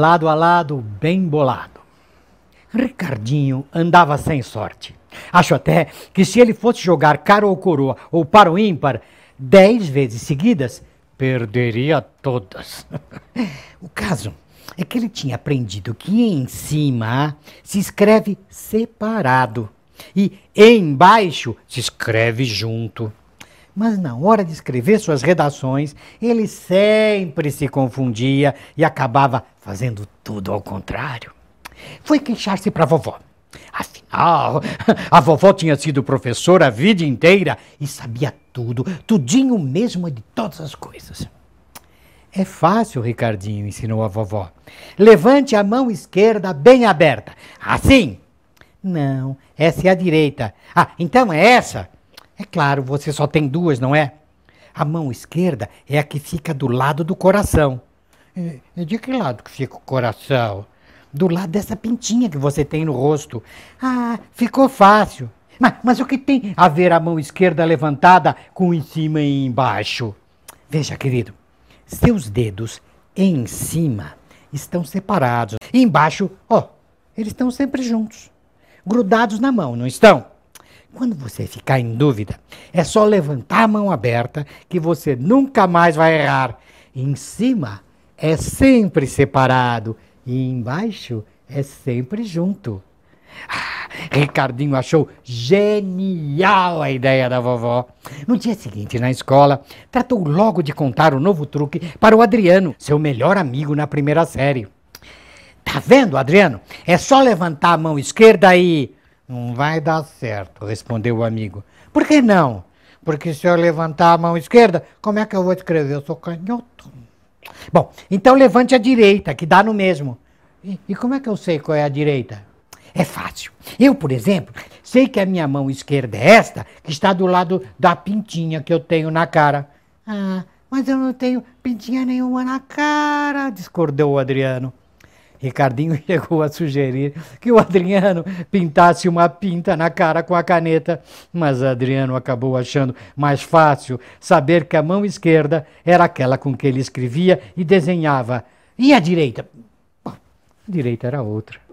lado a lado, bem bolado. Ricardinho andava sem sorte. Acho até que se ele fosse jogar cara ou coroa ou para o ímpar dez vezes seguidas, perderia todas. o caso é que ele tinha aprendido que em cima se escreve separado e embaixo se escreve junto. Mas na hora de escrever suas redações, ele sempre se confundia e acabava fazendo tudo ao contrário. Foi queixar-se para a vovó. Afinal, a vovó tinha sido professora a vida inteira e sabia tudo, tudinho mesmo de todas as coisas. É fácil, Ricardinho, ensinou a vovó. Levante a mão esquerda bem aberta. Assim. Não, essa é a direita. Ah, então é essa. É claro, você só tem duas, não é? A mão esquerda é a que fica do lado do coração. E é, é de que lado que fica o coração? Do lado dessa pintinha que você tem no rosto. Ah, ficou fácil. Mas, mas o que tem a ver a mão esquerda levantada com em cima e embaixo? Veja, querido, seus dedos em cima estão separados. E embaixo, ó, oh, eles estão sempre juntos, grudados na mão, não estão? Quando você ficar em dúvida, é só levantar a mão aberta que você nunca mais vai errar. Em cima é sempre separado e embaixo é sempre junto. Ah, Ricardinho achou genial a ideia da vovó. No dia seguinte, na escola, tratou logo de contar o novo truque para o Adriano, seu melhor amigo na primeira série. Tá vendo, Adriano? É só levantar a mão esquerda e. Não vai dar certo, respondeu o amigo. Por que não? Porque se eu levantar a mão esquerda, como é que eu vou escrever? Eu sou canhoto. Bom, então levante a direita, que dá no mesmo. E, e como é que eu sei qual é a direita? É fácil. Eu, por exemplo, sei que a minha mão esquerda é esta, que está do lado da pintinha que eu tenho na cara. Ah, mas eu não tenho pintinha nenhuma na cara, discordou o Adriano. Ricardinho chegou a sugerir que o Adriano pintasse uma pinta na cara com a caneta, mas Adriano acabou achando mais fácil saber que a mão esquerda era aquela com que ele escrevia e desenhava, e a direita? Bom, a direita era outra.